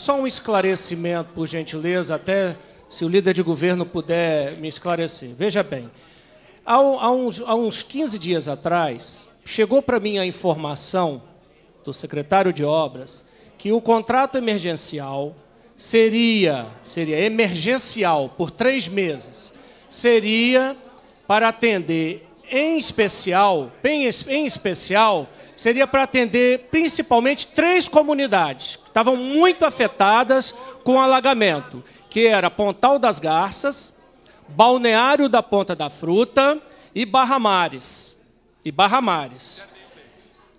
Só um esclarecimento, por gentileza, até se o líder de governo puder me esclarecer. Veja bem, há, há, uns, há uns 15 dias atrás, chegou para mim a informação do secretário de Obras que o contrato emergencial seria, seria emergencial por três meses, seria para atender em especial, bem em especial, seria para atender principalmente três comunidades que estavam muito afetadas com o alagamento, que era Pontal das Garças, Balneário da Ponta da Fruta e Barramares. E Barramares.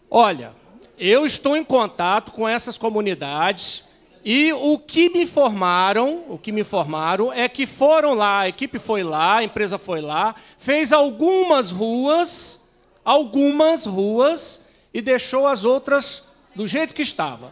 Olha, eu estou em contato com essas comunidades e o que me informaram, o que me informaram é que foram lá, a equipe foi lá, a empresa foi lá, fez algumas ruas, algumas ruas e deixou as outras do jeito que estava.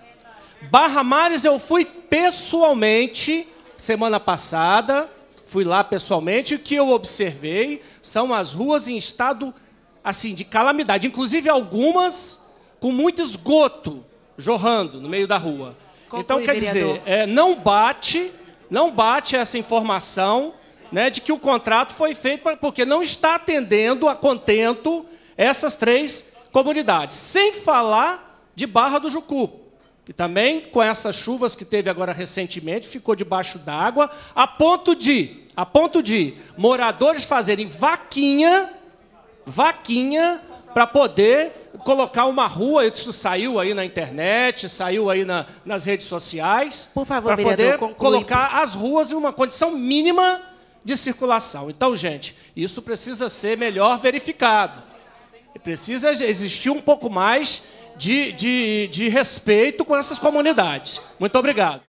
Barra Mares eu fui pessoalmente semana passada, fui lá pessoalmente, o que eu observei são as ruas em estado assim de calamidade, inclusive algumas com muito esgoto jorrando no meio da rua. Conclui, então, quer dizer, é, não bate, não bate essa informação né, de que o contrato foi feito porque não está atendendo a contento essas três comunidades. Sem falar de Barra do Jucu, que também, com essas chuvas que teve agora recentemente, ficou debaixo d'água, a ponto de, a ponto de moradores fazerem vaquinha, vaquinha, para poder colocar uma rua, isso saiu aí na internet, saiu aí na, nas redes sociais. Por favor, para poder conclui. colocar as ruas em uma condição mínima de circulação. Então, gente, isso precisa ser melhor verificado. Precisa existir um pouco mais de, de, de respeito com essas comunidades. Muito obrigado.